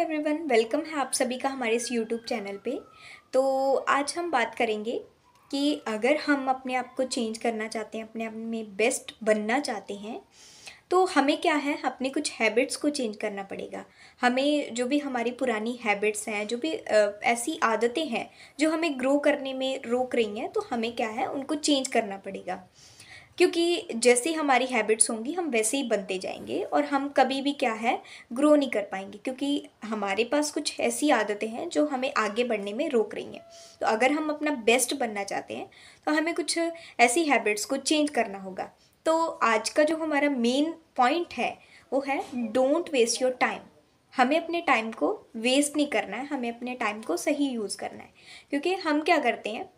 everyone welcome है आप सभी का हमारे इस यूट्यूब चैनल पे तो आज हम बात करेंगे कि अगर हम अपने आप को चेंज करना चाहते हैं अपने आप में बेस्ट बनना चाहते हैं तो हमें क्या है अपने कुछ हैबिट्स को चेंज करना पड़ेगा हमें जो भी हमारी पुरानी हैबिट्स हैं जो भी ऐसी आदतें हैं जो हमें ग्रो करने में रोक रही हैं तो हमें क्या है उनको चेंज करना पड़ेगा क्योंकि जैसी हमारी हैबिट्स होंगी हम वैसे ही बनते जाएंगे और हम कभी भी क्या है ग्रो नहीं कर पाएंगे क्योंकि हमारे पास कुछ ऐसी आदतें हैं जो हमें आगे बढ़ने में रोक रही हैं तो अगर हम अपना बेस्ट बनना चाहते हैं तो हमें कुछ ऐसी हैबिट्स को चेंज करना होगा तो आज का जो हमारा मेन पॉइंट है वो है डोंट वेस्ट योर टाइम हमें अपने टाइम को वेस्ट नहीं करना है हमें अपने टाइम को सही यूज़ करना है क्योंकि हम क्या करते हैं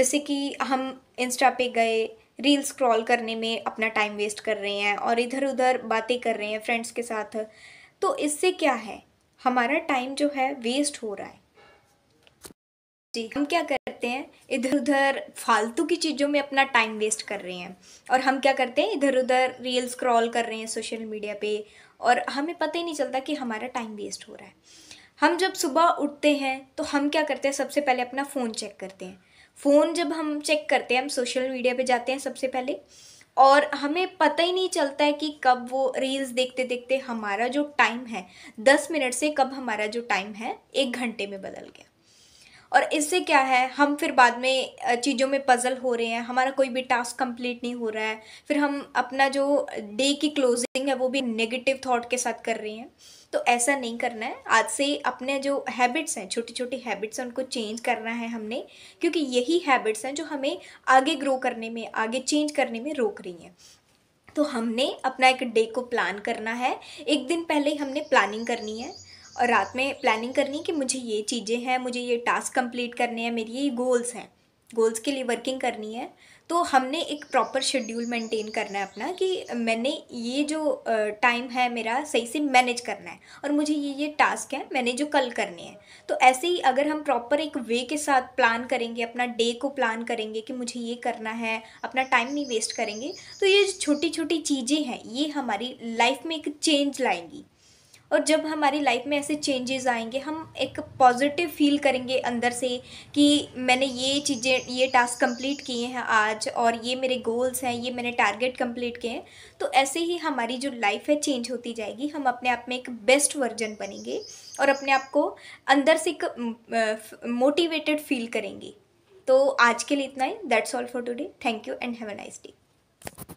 जैसे कि हम इंस्टा पे गए रील स्क्रॉल करने में अपना टाइम वेस्ट कर रहे हैं और इधर उधर बातें कर रहे हैं फ्रेंड्स के साथ तो इससे क्या है हमारा टाइम जो है वेस्ट हो रहा है जी हम क्या करते हैं इधर उधर फालतू की चीज़ों में अपना टाइम वेस्ट कर रहे हैं और हम क्या करते हैं इधर उधर रील स्क्रॉल कर रहे हैं सोशल मीडिया पे और हमें पता ही नहीं चलता कि हमारा टाइम वेस्ट हो रहा है हम जब सुबह उठते हैं तो हम क्या करते हैं सबसे पहले अपना फ़ोन चेक करते हैं फ़ोन जब हम चेक करते हैं हम सोशल मीडिया पे जाते हैं सबसे पहले और हमें पता ही नहीं चलता है कि कब वो रील्स देखते देखते हमारा जो टाइम है दस मिनट से कब हमारा जो टाइम है एक घंटे में बदल गया और इससे क्या है हम फिर बाद में चीज़ों में पज़ल हो रहे हैं हमारा कोई भी टास्क कंप्लीट नहीं हो रहा है फिर हम अपना जो डे की क्लोजिंग है वो भी नेगेटिव थॉट के साथ कर रहे हैं तो ऐसा नहीं करना है आज से अपने जो हैबिट्स हैं छोटी छोटी हैबिट्स हैं उनको चेंज करना है हमने क्योंकि यही हैबिट्स हैं जो हमें आगे ग्रो करने में आगे चेंज करने में रोक रही हैं तो हमने अपना एक डे को प्लान करना है एक दिन पहले ही हमने प्लानिंग करनी है और रात में प्लानिंग करनी है कि मुझे ये चीज़ें हैं मुझे ये टास्क कंप्लीट करने हैं मेरी ये गोल्स हैं गोल्स के लिए वर्किंग करनी है तो हमने एक प्रॉपर शेड्यूल मेंटेन करना है अपना कि मैंने ये जो टाइम है मेरा सही से मैनेज करना है और मुझे ये ये टास्क है मैंने जो कल करने हैं तो ऐसे ही अगर हम प्रॉपर एक वे के साथ प्लान करेंगे अपना डे को प्लान करेंगे कि मुझे ये करना है अपना टाइम नहीं वेस्ट करेंगे तो ये छोटी छोटी चीज़ें हैं ये हमारी लाइफ में एक चेंज लाएंगी और जब हमारी लाइफ में ऐसे चेंजेस आएंगे हम एक पॉजिटिव फील करेंगे अंदर से कि मैंने ये चीज़ें ये टास्क कंप्लीट किए हैं आज और ये मेरे गोल्स हैं ये मैंने टारगेट कंप्लीट किए हैं तो ऐसे ही हमारी जो लाइफ है चेंज होती जाएगी हम अपने आप में एक बेस्ट वर्जन बनेंगे और अपने आप को अंदर से एक मोटिवेटेड फील करेंगे तो आज के लिए इतना ही that's all for today thank you and have a nice day